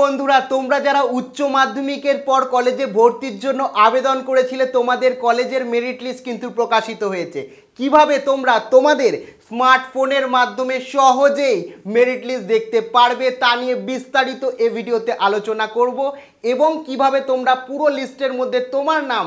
বন্ধুরা তোমরা যারা উচ্চ মাধ্যমিকের পর কলেজে ভর্তির জন্য আবেদন করেছিলে তোমাদের কলেজের মেরিট লিস্ট কিন্তু প্রকাশিত হয়েছে কিভাবে তোমরা তোমাদের স্মার্টফোনের মাধ্যমে সহজেই মেরিট লিস্ট দেখতে পারবে তা নিয়ে বিস্তারিত এ ভিডিওতে আলোচনা করব এবং কিভাবে তোমরা পুরো লিস্টের মধ্যে তোমার নাম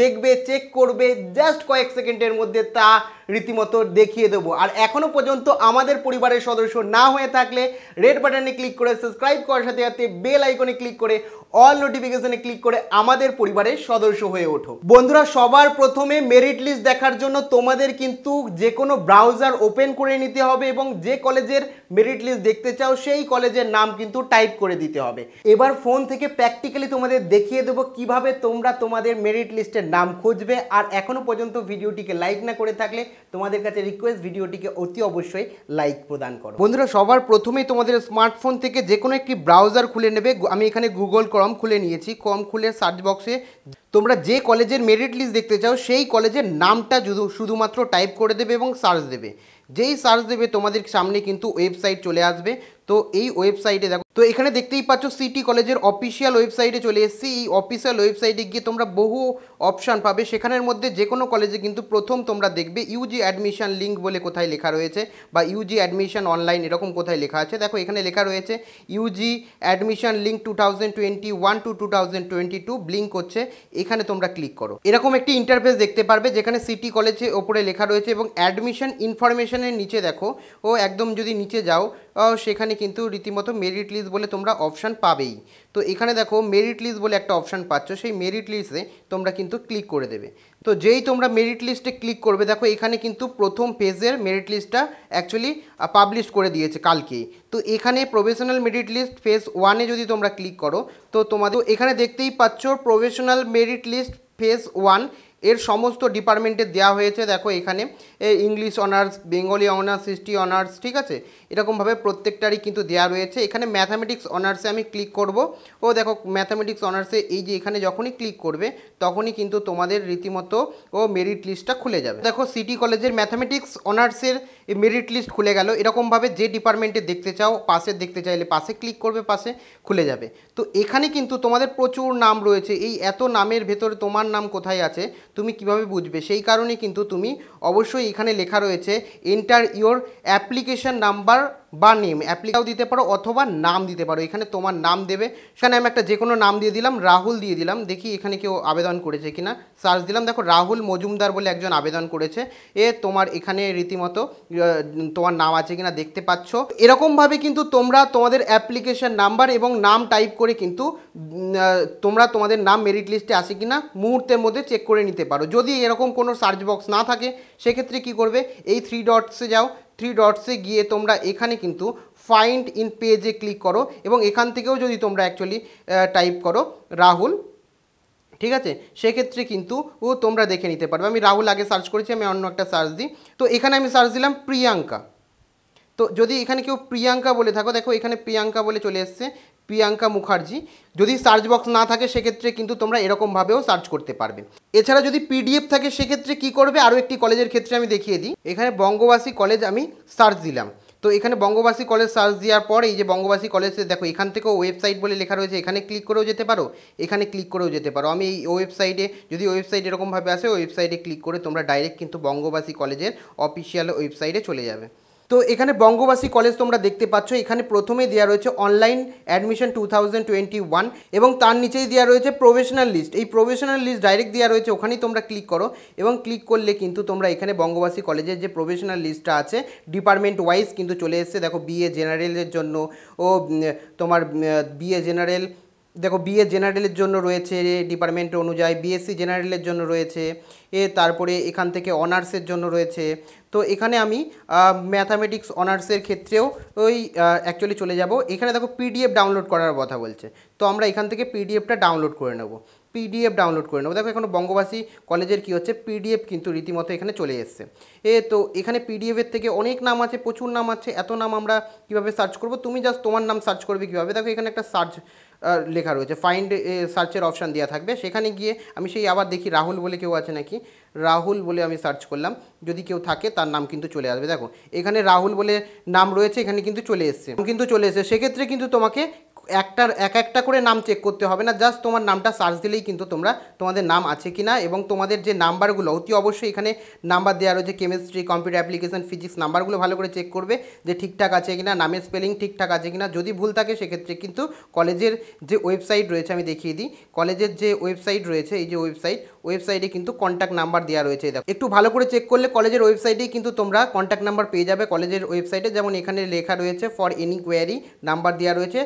দেখবে চেক করবে জাস্ট কয়েক সেকেন্ডের মধ্যে তা রীতিমতো দেখিয়ে দেবো আর এখনও পর্যন্ত আমাদের পরিবারের সদস্য না হয়ে থাকলে রেড বাটনে ক্লিক করে সাবস্ক্রাইব করার সাথে সাথে বেল আইকনে ক্লিক করে অল নোটিফিকেশনে ক্লিক করে আমাদের পরিবারের সদস্য হয়ে ওঠো বন্ধুরা সবার প্রথমে মেরিট লিস্ট দেখার জন্য তোমাদের কিন্তু যে কোনো ব্রাউজার ওপেন করে নিতে হবে এবং যে কলেজের মেরিট লিস্ট দেখতে চাও সেই কলেজের নাম কিন্তু টাইপ করে দিতে হবে এবার ফোন থেকে প্র্যাকটিক্যালি তোমাদের দেখিয়ে দেবো কিভাবে তোমরা তোমাদের মেরিট লিস্টের নাম খুঁজবে আর এখনও পর্যন্ত ভিডিওটিকে লাইক না করে থাকলে তোমাদের কাছে রিকোয়েস্ট ভিডিওটিকে অতি অবশ্যই লাইক প্রদান করো বন্ধুরা সবার প্রথমেই তোমাদের স্মার্টফোন থেকে যে কোনো একটি ব্রাউজার খুলে নেবে আমি এখানে গুগল ক্রম খুলে নিয়েছি ক্রম খুলে সার্চ বক্সে তোমরা যে কলেজের মেরিট লিস্ট দেখতে চাও সেই কলেজের নামটা শুধুমাত্র টাইপ করে দেবে এবং সার্চ দেবে যেই সার্চ দেবে তোমাদের সামনে কিন্তু ওয়েবসাইট वेबसाइट चले आसें तो वेबसाइटे देखो তো এখানে দেখতেই পাচ্ছ সিটি কলেজের অফিসিয়াল ওয়েবসাইটে চলে এসেছি এই অফিসিয়াল ওয়েবসাইটে গিয়ে তোমরা বহু অপশান পাবে সেখানের মধ্যে যে কোনো কলেজে কিন্তু প্রথম তোমরা দেখবে ইউজি অ্যাডমিশন লিঙ্ক বলে কোথায় লেখা রয়েছে বা ইউজি অ্যাডমিশন অনলাইন এরকম কোথায় লেখা আছে দেখো এখানে লেখা রয়েছে UG admission link two thousand twenty one to two twenty two blink হচ্ছে এখানে তোমরা ক্লিক করো এরকম একটি ইন্টারফেস দেখতে পারবে যেখানে সিটি কলেজে ওপরে লেখা রয়েছে এবং অ্যাডমিশন ইনফরমেশনের নিচে দেখো ও একদম যদি নিচে যাও সেখানে কিন্তু রীতিমতো মেরিট লিস্ট লিস্ট বলে তোমরা অপশান পাবেই তো এখানে দেখো মেরিট লিস্ট বলে একটা অপশান পাচ্ছ সেই মেরিট লিস্টে তোমরা কিন্তু ক্লিক করে দেবে তো যেই তোমরা মেরিট লিস্টে ক্লিক করবে দেখো এখানে কিন্তু প্রথম পেজের মেরিট লিস্টটা অ্যাকচুয়ালি পাবলিশ করে দিয়েছে কালকেই তো এখানে প্রফেশনাল মেরিট লিস্ট ফেজ ওয়ানে যদি তোমরা ক্লিক করো তো তোমাদের এখানে দেখতেই পাচ্ছ professional merit list phase one এর সমস্ত ডিপার্টমেন্টে দেওয়া হয়েছে দেখো এখানে English honours Bengali honours history honours ঠিক আছে এরকমভাবে প্রত্যেকটারই কিন্তু দেওয়া রয়েছে এখানে ম্যাথামেটিক্স অনার্সে আমি ক্লিক করব ও দেখো ম্যাথামেটিক্স অনার্সে এই যে এখানে যখনই ক্লিক করবে তখনই কিন্তু তোমাদের রীতিমতো ও মেরিট লিস্টটা খুলে যাবে দেখো সিটি কলেজের ম্যাথামেটিক্স অনার্সের মেরিট লিস্ট খুলে গেল এরকমভাবে যে ডিপার্টমেন্টে দেখতে চাও পাশে দেখতে চাইলে পাশে ক্লিক করবে পাশে খুলে যাবে তো এখানে কিন্তু তোমাদের প্রচুর নাম রয়েছে এই এত নামের ভেতরে তোমার নাম কোথায় আছে তুমি কিভাবে বুঝবে সেই কারণে কিন্তু তুমি অবশ্যই এখানে লেখা রয়েছে এন্টার ইওর অ্যাপ্লিকেশান নাম্বার বা নেম অ্যাপ্লিকাও দিতে পারো অথবা নাম দিতে পারো এখানে তোমার নাম দেবে সেখানে আমি একটা যে কোনো নাম দিয়ে দিলাম রাহুল দিয়ে দিলাম দেখি এখানে কেউ আবেদন করেছে কিনা সার্চ দিলাম দেখো রাহুল মজুমদার বলে একজন আবেদন করেছে এ তোমার এখানে রীতিমতো তোমার নাম আছে কিনা দেখতে পাচ্ছ এরকমভাবে কিন্তু তোমরা তোমাদের অ্যাপ্লিকেশান নাম্বার এবং নাম টাইপ করে কিন্তু তোমরা তোমাদের নাম মেরিট লিস্টে আসে কিনা মুহূর্তের মধ্যে চেক করে নিতে পারো যদি এরকম কোনো সার্চ বক্স না থাকে সেক্ষেত্রে কি করবে এই থ্রি ডটসে যাও থ্রি ডটসে গিয়ে তোমরা এখানে কিন্তু ফাইন্ড ইন পেজে ক্লিক করো এবং এখান থেকেও যদি তোমরা অ্যাকচুয়ালি টাইপ করো রাহুল ঠিক আছে সেক্ষেত্রে কিন্তু ও তোমরা দেখে নিতে পারবে আমি রাহুল আগে সার্চ করেছি আমি অন্য একটা সার্চ দিই তো এখানে আমি সার্চ দিলাম প্রিয়াঙ্কা তো যদি এখানে কেউ প্রিয়াঙ্কা বলে থাকো দেখো এখানে প্রিয়াঙ্কা বলে চলে এসছে প্রিয়াঙ্কা মুখার্জি যদি সার্চ বক্স না থাকে সেক্ষেত্রে কিন্তু তোমরা এরকমভাবেও সার্চ করতে পারবে এছাড়া যদি পিডিএফ থাকে সেক্ষেত্রে কি করবে আরও একটি কলেজের ক্ষেত্রে আমি দেখিয়ে দিই এখানে বঙ্গবাসী কলেজ আমি সার্চ দিলাম তো এখানে বঙ্গবাসী কলেজ সার্চ দেওয়ার পর এই যে বঙ্গবাসী কলেজে দেখো এখান থেকেও ওয়েবসাইট বলে লেখা রয়েছে এখানে ক্লিক করেও যেতে পারো এখানে ক্লিক করেও যেতে পারো আমি এই ওয়েবসাইটে যদি ওয়েবসাইট এরকমভাবে আসে ওয়েবসাইটে ক্লিক করে তোমরা ডাইরেক্ট কিন্তু বঙ্গবাসী কলেজের অফিসিয়াল ওয়েবসাইটে চলে যাবে তো এখানে বঙ্গবাসী কলেজ তোমরা দেখতে পাচ্ছ এখানে প্রথমে দেওয়া রয়েছে অনলাইন অ্যাডমিশন টু এবং তার নিচেই দেওয়া রয়েছে প্রফেশনাল লিস্ট এই প্রফেশনাল লিস্ট ডাইরেক্ট দেওয়া রয়েছে ওখানেই তোমরা ক্লিক করো এবং ক্লিক করলে কিন্তু তোমরা এখানে বঙ্গবাসী কলেজের যে প্রফেশনাল লিস্টটা আছে ডিপার্টমেন্ট ওয়াইজ কিন্তু চলে এসছে দেখো বিএ জেনারেলের জন্য ও তোমার বিএ জেনারেল দেখো বিএ জেনারেলের জন্য রয়েছে ডিপার্টমেন্ট অনুযায়ী বিএসসি জেনারেলের জন্য রয়েছে এ তারপরে এখান থেকে অনার্সের জন্য রয়েছে তো এখানে আমি ম্যাথামেটিক্স অনার্সের ক্ষেত্রেও ওই অ্যাকচুয়ালি চলে যাব এখানে দেখো পিডিএফ ডাউনলোড করার কথা বলছে তো আমরা এখান থেকে পিডিএফটা ডাউনলোড করে নেব পিডিএফ ডাউনলোড করে নেবো দেখো এখন বঙ্গবাসী কলেজের কি হচ্ছে পিডিএফ কিন্তু রীতিমতো এখানে চলে এসছে এ তো এখানে পিডিএফের থেকে অনেক নাম আছে প্রচুর নাম আছে এত নাম আমরা কিভাবে সার্চ করব তুমি জাস্ট তোমার নাম সার্চ করবে কীভাবে দেখো এখানে একটা সার্চ লেখা রয়েছে ফাইন্ড সার্চের অপশান দেওয়া থাকবে সেখানে গিয়ে আমি সেই আবার দেখি রাহুল বলে কেউ আছে নাকি রাহুল বলে আমি সার্চ করলাম যদি কেউ থাকে তার নাম কিন্তু চলে আসবে দেখো এখানে রাহুল বলে নাম রয়েছে এখানে কিন্তু চলে এসছে কিন্তু চলে এসছে সেক্ষেত্রে কিন্তু তোমাকে একটার এক একটা করে নাম চেক করতে হবে না জাস্ট তোমার নামটা সার্চ দিলেই কিন্তু তোমরা তোমাদের নাম আছে কি না এবং তোমাদের যে নাম্বারগুলো অতি অবশ্যই এখানে নাম্বার দেওয়া রয়েছে কেমিস্ট্রি কম্পিউটার অ্যাপ্লিকেশন ফিজিক্স নাম্বারগুলো ভালো করে চেক করবে যে ঠিকঠাক আছে কি না নামের স্পেলিং ঠিকঠাক আছে কি না যদি ভুল থাকে সেক্ষেত্রে কিন্তু কলেজের যে ওয়েবসাইট রয়েছে আমি দেখিয়ে দিই কলেজের যে ওয়েবসাইট রয়েছে এই যে ওয়েবসাইট ওয়েবসাইটে কিন্তু কন্ট্যাক্ট নাম্বার দেওয়া রয়েছে দেখো একটু ভালো করে চেক করলে কলেজের ওয়েবসাইটেই কিন্তু তোমরা কন্ট্যাক্ট নাম্বার পেয়ে যাবে কলেজের ওয়েবসাইটে যেমন এখানে লেখা রয়েছে ফর এনি কোয়ারি নাম্বার দেওয়া রয়েছে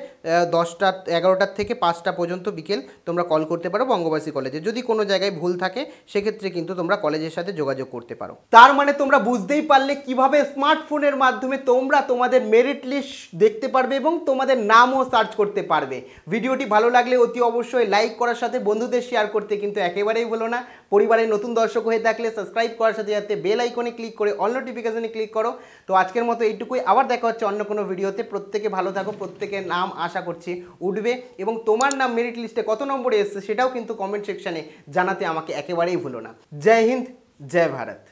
দশটা এগারোটার থেকে পাঁচটা পর্যন্ত বিকেল তোমরা কল করতে পারো বঙ্গবাসী কলেজে যদি কোনো জায়গায় ভুল থাকে সেক্ষেত্রে কিন্তু তোমরা কলেজের সাথে যোগাযোগ করতে পারো তার মানে তোমরা বুঝতেই পারলে কিভাবে স্মার্টফোনের মাধ্যমে তোমরা তোমাদের মেরিট লিস্ট দেখতে পারবে এবং তোমাদের নামও সার্চ করতে পারবে ভিডিওটি ভালো লাগলে অতি অবশ্যই লাইক করার সাথে বন্ধুদের শেয়ার করতে কিন্তু একেবারেই বলো ভুলো না পরিবারের নতুন দর্শক হয়ে থাকলে সাবস্ক্রাইব করার সাথে সাথে বেল আইকনে ক্লিক করে অল নোটিফিকেশনে ক্লিক করো তো আজকের মতো এইটুকুই আবার দেখা হচ্ছে অন্য কোনো ভিডিওতে প্রত্যেকে ভালো থাকো প্রত্যেকের নাম আশা করছি উঠবে এবং তোমার নাম মেরিট লিস্টে কত নম্বরে এসছে সেটাও কিন্তু কমেন্ট সেকশানে জানাতে আমাকে একেবারেই ভুলো না জয় হিন্দ জয় ভারত